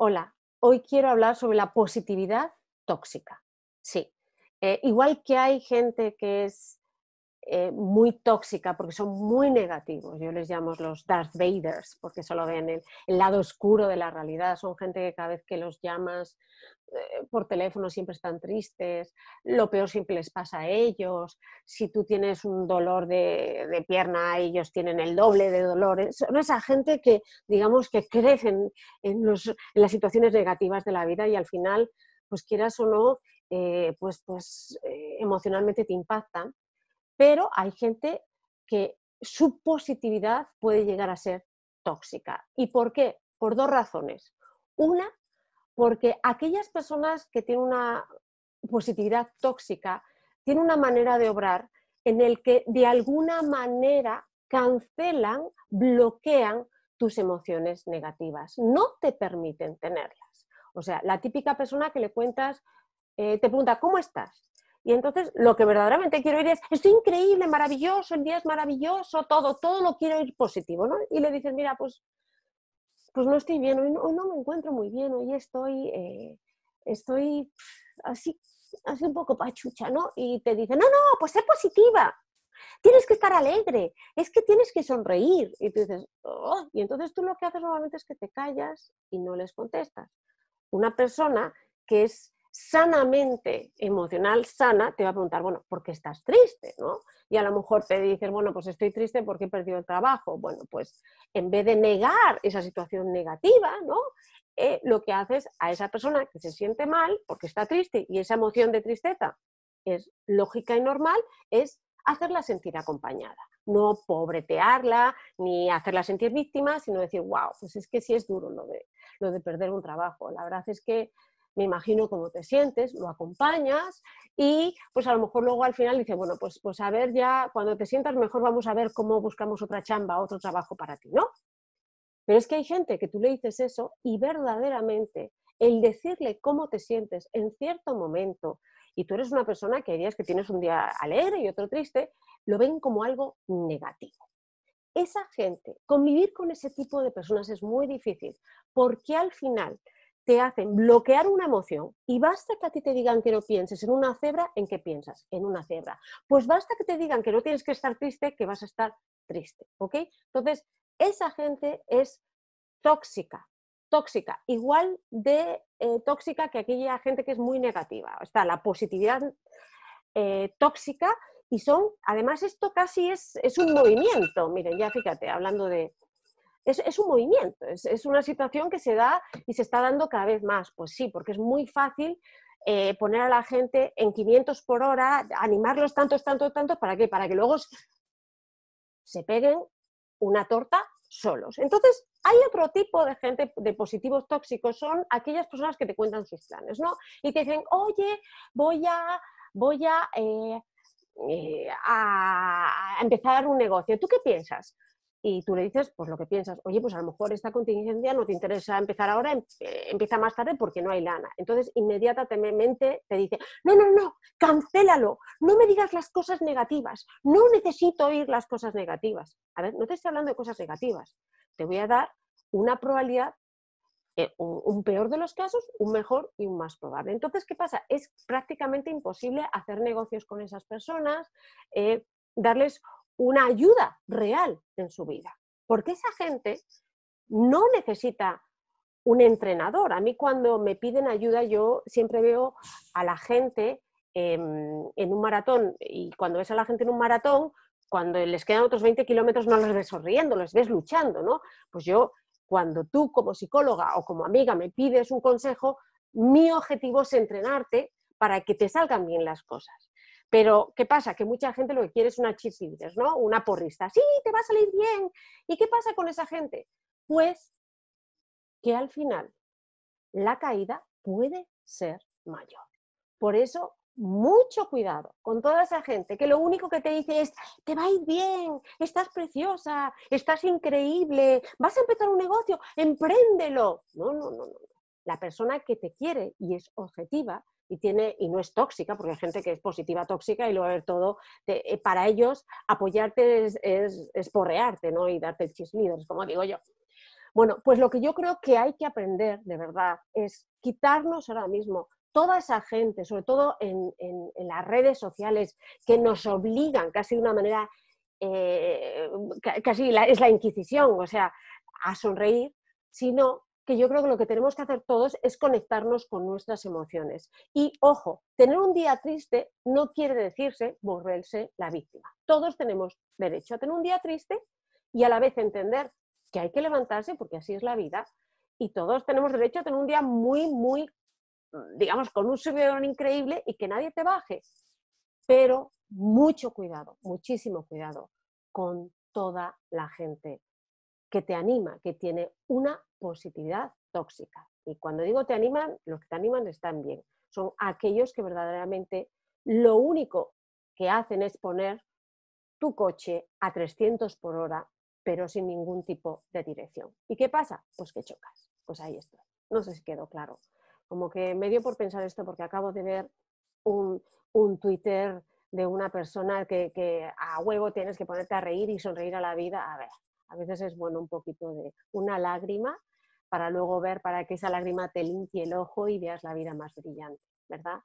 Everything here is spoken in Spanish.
Hola, hoy quiero hablar sobre la positividad tóxica. Sí, eh, igual que hay gente que es eh, muy tóxica porque son muy negativos. Yo les llamo los Darth Vaders porque solo ven el, lado oscuro de la realidad. Son gente que cada vez que los llamas eh, por teléfono siempre están tristes, lo peor siempre les pasa a ellos. Si tú tienes un dolor de, pierna, ellos tienen el doble de dolor. Son esa gente que, digamos, que crecen en, las situaciones negativas de la vida y al final, pues quieras o no, eh, pues, pues emocionalmente te impacta pero hay gente que su positividad puede llegar a ser tóxica. ¿Y por qué? Por dos razones. Una, porque aquellas personas que tienen una positividad tóxica tienen una manera de obrar en el que de alguna manera cancelan, bloquean tus emociones negativas, no te permiten tenerlas. O sea, la típica persona que le cuentas, eh, te pregunta, ¿cómo estás? Y entonces lo que verdaderamente quiero ir es, estoy increíble, maravilloso, el día es maravilloso, todo, todo lo quiero ir positivo, ¿no? Y le dices, mira, pues, pues no estoy bien, hoy no, me encuentro muy bien, hoy estoy, eh, estoy así, así un poco pachucha, ¿no? Y te dice, no, no, pues sé positiva, tienes que estar alegre, es que tienes que sonreír. Y tú dices, oh. y entonces tú lo que haces normalmente es que te callas y no les contestas. Una persona que es sanamente emocional, sana, te va a preguntar, bueno, ¿por qué estás triste? ¿no? Y a lo mejor te dices, bueno, pues estoy triste porque he perdido el trabajo. Bueno, pues en vez de negar esa situación negativa, ¿no? Eh, lo que haces a esa persona que se siente mal porque está triste y esa emoción de tristeza es lógica y normal, es hacerla sentir acompañada, no pobretearla ni hacerla sentir víctima, sino decir, wow, pues es que sí es duro lo de perder un trabajo. La verdad es que me imagino cómo te sientes, lo acompañas y pues a lo mejor luego al final dice, bueno, pues, pues a ver ya, cuando te sientas mejor vamos a ver cómo buscamos otra chamba, otro trabajo para ti, ¿no? Pero es que hay gente que tú le dices eso y verdaderamente el decirle cómo te sientes en cierto momento, y tú eres una persona que hay que tienes un día alegre y otro triste, lo ven como algo negativo. Esa gente, convivir con ese tipo de personas es muy difícil, porque al final te hacen bloquear una emoción y basta que a ti te digan que no pienses en una cebra, ¿en qué piensas? En una cebra. Pues basta que te digan que no tienes que estar triste, que vas a estar triste, ¿ok? Entonces, esa gente es tóxica, tóxica, igual de eh, tóxica que aquella gente que es muy negativa. Está la positividad eh, tóxica y son, además esto casi es, es un movimiento, miren, ya fíjate, hablando de, es, un movimiento, es, una situación que se da y se está dando cada vez más. Pues sí, porque es muy fácil eh, poner a la gente en 500 por hora, animarlos tantos, tantos, tantos, ¿para qué? Para que luego se peguen una torta solos. Entonces, hay otro tipo de gente de positivos tóxicos, son aquellas personas que te cuentan sus planes, ¿no? Y te dicen, oye, voy a, voy a, eh, eh, a empezar un negocio. ¿Tú qué piensas? y tú le dices pues lo que piensas, oye, pues a lo mejor esta contingencia no te interesa empezar ahora, em, eh, empieza más tarde porque no hay lana. Entonces, inmediatamente te dice, no, no, no, cancélalo, no me digas las cosas negativas, no necesito oír las cosas negativas. A ver, no te estoy hablando de cosas negativas, te voy a dar una probabilidad, eh, un, peor de los casos, un mejor y un más probable. Entonces, ¿qué pasa? Es prácticamente imposible hacer negocios con esas personas, eh, darles una ayuda real en su vida. Porque esa gente no necesita un entrenador. A mí cuando me piden ayuda yo siempre veo a la gente em, en un maratón y cuando ves a la gente en un maratón, cuando les quedan otros 20 kilómetros no los ves sonriendo, los ves luchando, ¿no? Pues yo, cuando tú como psicóloga o como amiga me pides un consejo, mi objetivo es entrenarte para que te salgan bien las cosas. Pero, ¿qué pasa? Que mucha gente lo que quiere es una chis, ¿no? Una porrista. Sí, te va a salir bien. ¿Y qué pasa con esa gente? Pues que al final la caída puede ser mayor. Por eso, mucho cuidado con toda esa gente que lo único que te dice es, te va a ir bien, estás preciosa, estás increíble, vas a empezar un negocio, empréndelo. No, no, no, no. La persona que te quiere y es objetiva y, tiene, y no es tóxica, porque hay gente que es positiva tóxica y lo ver todo. Eh, para ellos, apoyarte es, porrearte ¿no? y darte el como digo yo. Bueno, pues lo que yo creo que hay que aprender de verdad es quitarnos ahora mismo toda esa gente, sobre todo en, las redes sociales, que nos obligan casi de una manera, eh, casi es la Inquisición, o sea, a sonreír, sino que yo creo que lo que tenemos que hacer todos es conectarnos con nuestras emociones. Y ojo, tener un día triste no quiere decirse volverse la víctima. Todos tenemos derecho a tener un día triste y a la vez entender que hay que levantarse porque así es la vida. Y todos tenemos derecho a tener un día muy, muy, digamos, con un subidón increíble y que nadie te baje. Pero mucho cuidado, muchísimo cuidado con toda la gente que te anima, que tiene una positividad tóxica. Y cuando digo te animan, los que te animan están bien. Son aquellos que verdaderamente lo único que hacen es poner tu coche a 300 por hora, pero sin ningún tipo de dirección. ¿Y qué pasa? Pues que chocas. Pues ahí está. No sé si quedó claro. Como que me dio por pensar esto porque acabo de ver un, Twitter de una persona que, que, a huevo tienes que ponerte a reír y sonreír a la vida. A ver, a veces es bueno un poquito de una lágrima para luego ver para que esa lágrima te limpie el ojo y veas la vida más brillante, ¿verdad?